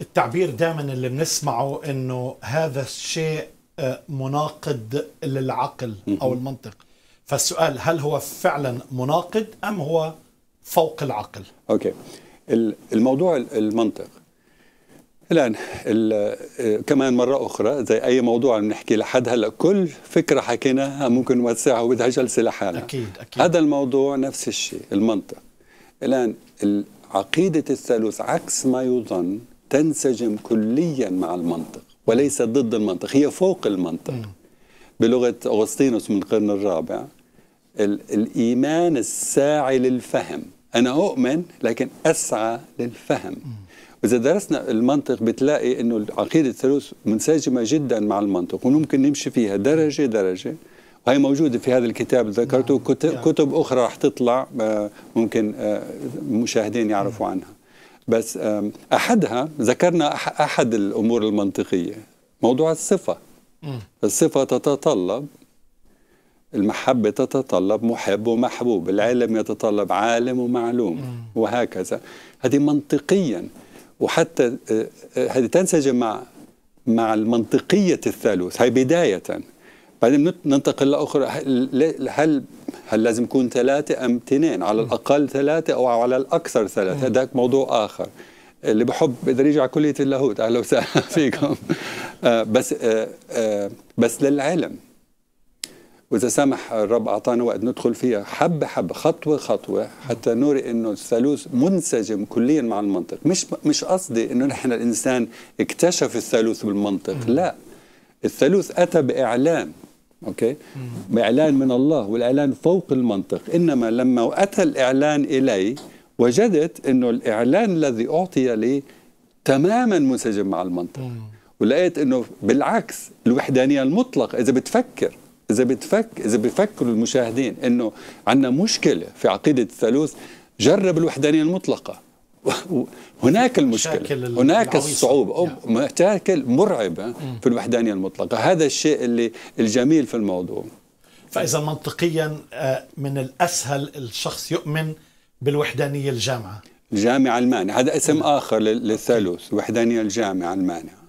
التعبير دائما اللي بنسمعه انه هذا الشيء آه، مناقض للعقل او المنطق فالسؤال هل هو فعلا مناقض ام هو فوق العقل اوكي الموضوع المنطق الان آه، كمان مره اخرى زي اي موضوع بنحكي لحد هلا كل فكره حكيناها ممكن نوسعها وبدها جلسه لحالها اكيد اكيد هذا الموضوع نفس الشيء المنطق الان عقيده الثالوث عكس ما يظن تنسجم كليا مع المنطق وليس ضد المنطق هي فوق المنطق بلغة أغسطينوس من القرن الرابع الإيمان الساعي للفهم أنا أؤمن لكن أسعى للفهم وإذا درسنا المنطق بتلاقي أنه عقيدة الثالوث منسجمة جدا مع المنطق وممكن نمشي فيها درجة درجة وهي موجودة في هذا الكتاب ذكرته نعم. كتب أخرى راح تطلع آه، ممكن المشاهدين آه، يعرفوا عنها بس أحدها ذكرنا أحد الأمور المنطقية موضوع الصفة الصفة تتطلب المحبة تتطلب محب ومحبوب العلم يتطلب عالم ومعلوم وهكذا هذه منطقيا وحتى آه، آه، هذه تنسجم مع مع المنطقية الثالوث هي بداية بعدين ننتقل لاخر هل هل لازم يكون ثلاثه ام اثنين على الاقل ثلاثه او على الاكثر ثلاثه هذاك موضوع اخر اللي بحب بقدر يجي على كليه اللاهوت اهلا وسهلا فيكم آه، بس آه، آه، بس للعلم واذا سمح الرب اعطانا وقت ندخل فيها حبه حبه خطوه خطوه حتى نوري انه الثالوث منسجم كليا مع المنطق مش مش قصدي انه نحن الانسان اكتشف الثالوث بالمنطق لا الثالوث اتى باعلان اوكي اعلان من الله والاعلان فوق المنطق انما لما اتى الاعلان الي وجدت انه الاعلان الذي اعطي لي تماما منسجم مع المنطق ولقيت انه بالعكس الوحدانيه المطلقه اذا بتفكر اذا بتفك اذا بفكر المشاهدين انه عندنا مشكله في عقيده الثالوث جرب الوحدانيه المطلقه هناك المشكلة هناك الصعوبة مشاكل مرعبة في الوحدانية المطلقة هذا الشيء اللي الجميل في الموضوع فإذا منطقيا آه، من الأسهل الشخص يؤمن بالوحدانية الجامعة الجامعة المانعة هذا اسم آخر للثالوث وحدانية الجامعة المانعة